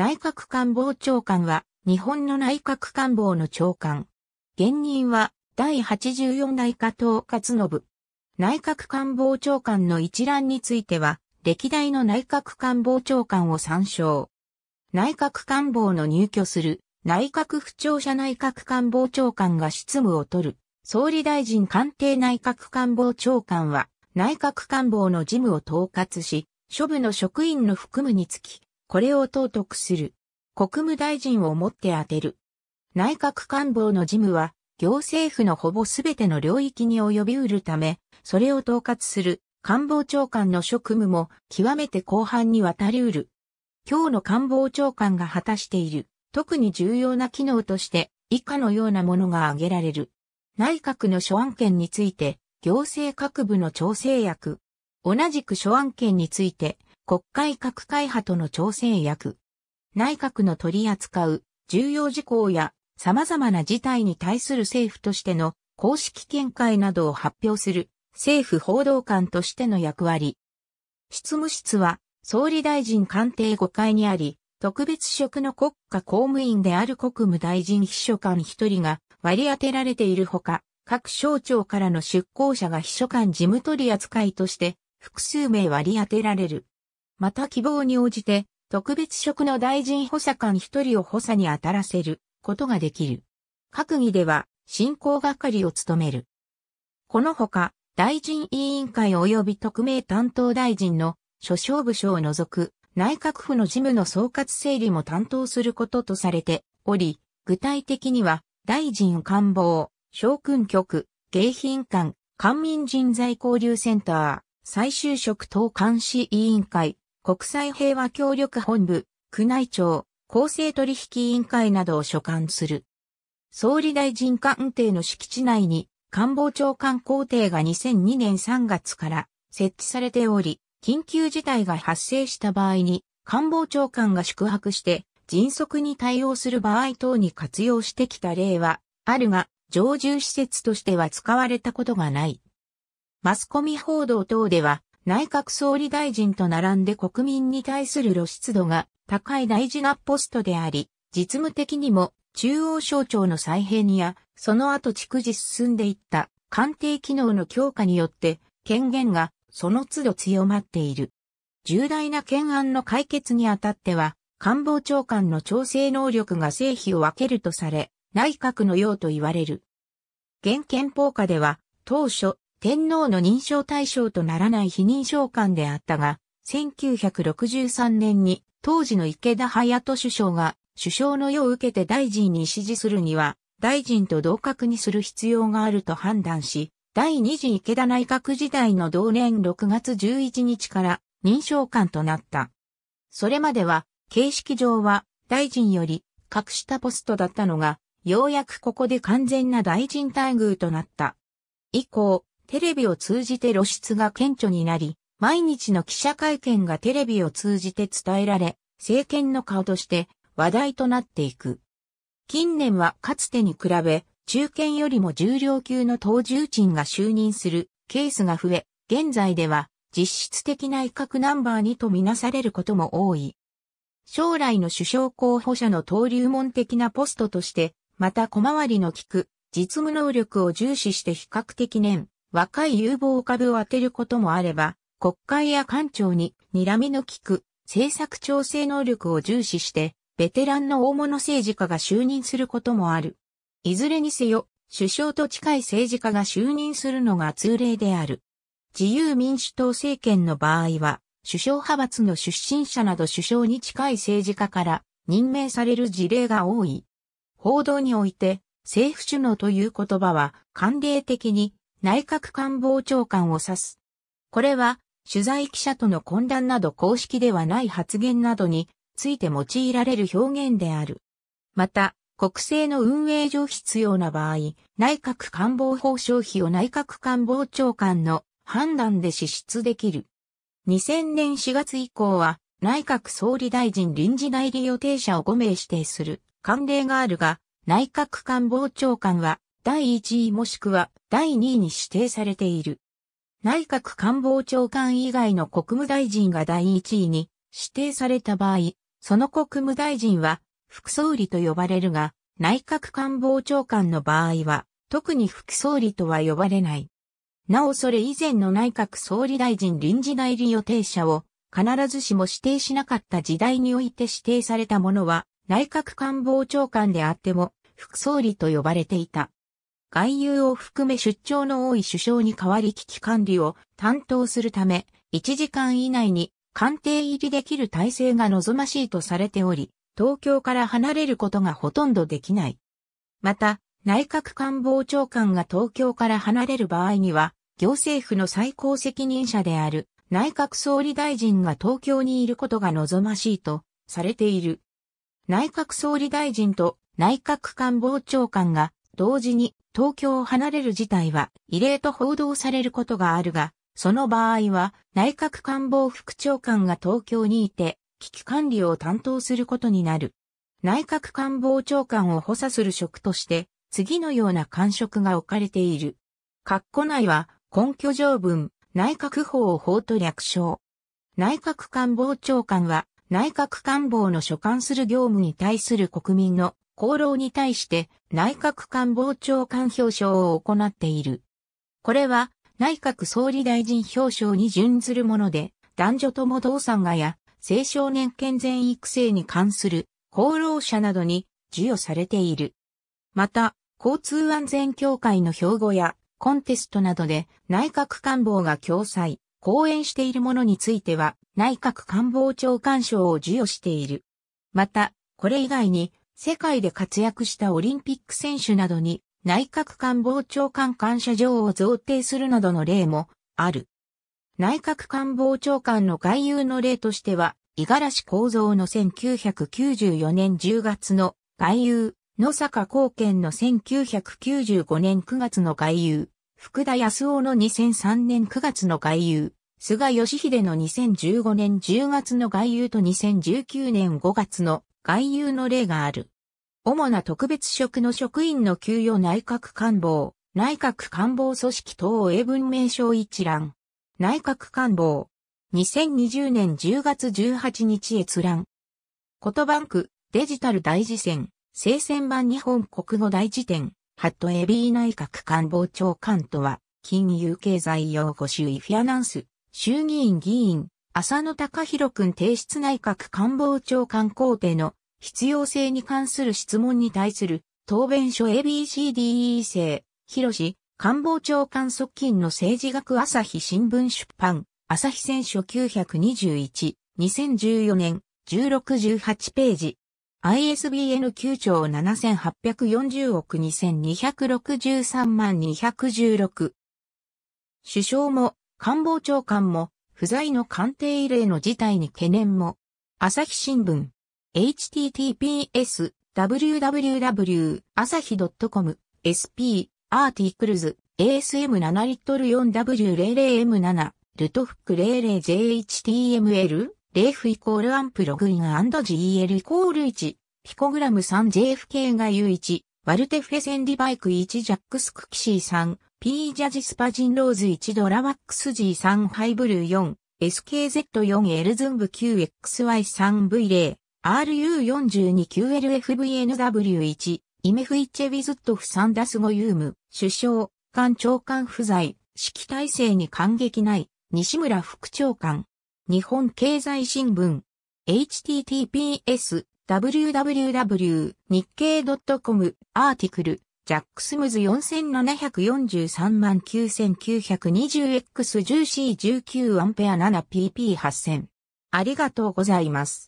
内閣官房長官は日本の内閣官房の長官。現任は第84代統括の信。内閣官房長官の一覧については、歴代の内閣官房長官を参照。内閣官房の入居する内閣府庁舎内閣官房長官が執務を取る。総理大臣官邸内閣官房長官は内閣官房の事務を統括し、諸部の職員の含むにつき、これを党督する。国務大臣をもって当てる。内閣官房の事務は、行政府のほぼすべての領域に及びうるため、それを統括する官房長官の職務も極めて広範にわたりうる。今日の官房長官が果たしている、特に重要な機能として、以下のようなものが挙げられる。内閣の諸案件について、行政各部の調整役。同じく諸案件について、国会各会派との調整役、内閣の取り扱う重要事項や様々な事態に対する政府としての公式見解などを発表する政府報道官としての役割。執務室は総理大臣官邸5階にあり、特別職の国家公務員である国務大臣秘書官1人が割り当てられているほか、各省庁からの出向者が秘書官事務取り扱いとして複数名割り当てられる。また希望に応じて、特別職の大臣補佐官一人を補佐に当たらせることができる。閣議では、進行係を務める。このほか、大臣委員会及び特命担当大臣の所掌部署を除く内閣府の事務の総括整理も担当することとされており、具体的には大臣官房、将軍局、迎賓館、官民人材交流センター、再就職等監視委員会、国際平和協力本部、宮内庁、公正取引委員会などを所管する。総理大臣官邸の敷地内に官房長官公邸が2002年3月から設置されており、緊急事態が発生した場合に官房長官が宿泊して迅速に対応する場合等に活用してきた例はあるが、常住施設としては使われたことがない。マスコミ報道等では内閣総理大臣と並んで国民に対する露出度が高い大事なポストであり、実務的にも中央省庁の再編や、その後逐次進んでいった官邸機能の強化によって、権限がその都度強まっている。重大な懸案の解決にあたっては、官房長官の調整能力が成否を分けるとされ、内閣のようと言われる。現憲法下では、当初、天皇の認証対象とならない非認証官であったが、1963年に当時の池田隼人首相が首相の世を受けて大臣に指示するには、大臣と同格にする必要があると判断し、第二次池田内閣時代の同年6月11日から認証官となった。それまでは、形式上は大臣より格下ポストだったのが、ようやくここで完全な大臣待遇となった。以降、テレビを通じて露出が顕著になり、毎日の記者会見がテレビを通じて伝えられ、政権の顔として話題となっていく。近年はかつてに比べ、中堅よりも重量級の当重鎮が就任するケースが増え、現在では実質的内閣ナンバー2とみなされることも多い。将来の首相候補者の登竜門的なポストとして、また小回りの利く実務能力を重視して比較的年若い有望株を当てることもあれば、国会や官庁に睨みの利く政策調整能力を重視して、ベテランの大物政治家が就任することもある。いずれにせよ、首相と近い政治家が就任するのが通例である。自由民主党政権の場合は、首相派閥の出身者など首相に近い政治家から任命される事例が多い。報道において、政府首脳という言葉は慣例的に内閣官房長官を指す。これは、取材記者との懇談など公式ではない発言などについて用いられる表現である。また、国政の運営上必要な場合、内閣官房法省費を内閣官房長官の判断で支出できる。2000年4月以降は、内閣総理大臣臨時代理予定者を5名指定する慣例があるが、内閣官房長官は第1位もしくは第2位に指定されている。内閣官房長官以外の国務大臣が第1位に指定された場合、その国務大臣は副総理と呼ばれるが、内閣官房長官の場合は、特に副総理とは呼ばれない。なおそれ以前の内閣総理大臣臨時代理予定者を必ずしも指定しなかった時代において指定されたものは内閣官房長官であっても副総理と呼ばれていた。外遊を含め出張の多い首相に代わり危機管理を担当するため、1時間以内に官邸入りできる体制が望ましいとされており、東京から離れることがほとんどできない。また、内閣官房長官が東京から離れる場合には、行政府の最高責任者である内閣総理大臣が東京にいることが望ましいとされている。内閣総理大臣と内閣官房長官が同時に東京を離れる事態は異例と報道されることがあるが、その場合は内閣官房副長官が東京にいて危機管理を担当することになる。内閣官房長官を補佐する職として、次のような官職が置かれている。括弧内は根拠条文、内閣法を法と略称。内閣官房長官は内閣官房の所管する業務に対する国民の功労に対して内閣官房長官表彰を行っている。これは内閣総理大臣表彰に準ずるもので、男女とも同産がや青少年健全育成に関する功労者などに授与されている。また、交通安全協会の標語やコンテストなどで内閣官房が共催、講演しているものについては内閣官房長官賞を授与している。また、これ以外に世界で活躍したオリンピック選手などに内閣官房長官感謝状を贈呈するなどの例もある。内閣官房長官の外遊の例としては、五十嵐構三の1994年10月の外遊、野坂貢献の1995年9月の外遊、福田康夫の2003年9月の外遊、菅義偉の2015年10月の外遊と2019年5月の外遊の例がある。主な特別職の職員の給与内閣官房、内閣官房組織等英文名称一覧。内閣官房。2020年10月18日閲覧。言葉ク、デジタル大事典、聖戦版日本国語大辞典、ハットエビー内閣官房長官とは、金融経済用語集フィアナンス、衆議院議員、浅野隆弘君提出内閣官房長官公邸の必要性に関する質問に対する答弁書 ABCDE 生、広志、官房長官側近の政治学朝日新聞出版、朝日選書921、2014年、16-18ページ。ISBN 9兆7840億2263万216。首相も官房長官も不在の官邸異例の事態に懸念も。朝日新聞。https www 朝日 .com sp アーティクルズ ASM7 リットル 4W00M7 ルトフック 00JHTML レーフイコールアンプログイン &GL イコール1ピコグラム 3JFK が U1 ワルテフェセンディバイク1ジャックスクキシー3 P ジャジスパジンローズ1ドラワックス G3 ハイブルー4 SKZ4 L ズンブ q x y 3 v 0 RU42QLFVNW1 イメフイチェウィズットフサンダスゴユーム首相官長官不在指揮体制に感激ない西村副長官日本経済新聞 https www 日経 .com アーティクルジャックスムズ4 7 4 3 9 9 2 0 x 1 c 1 9 a 7PP8000。ありがとうございます。